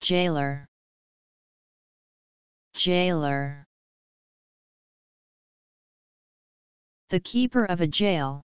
jailer jailer the keeper of a jail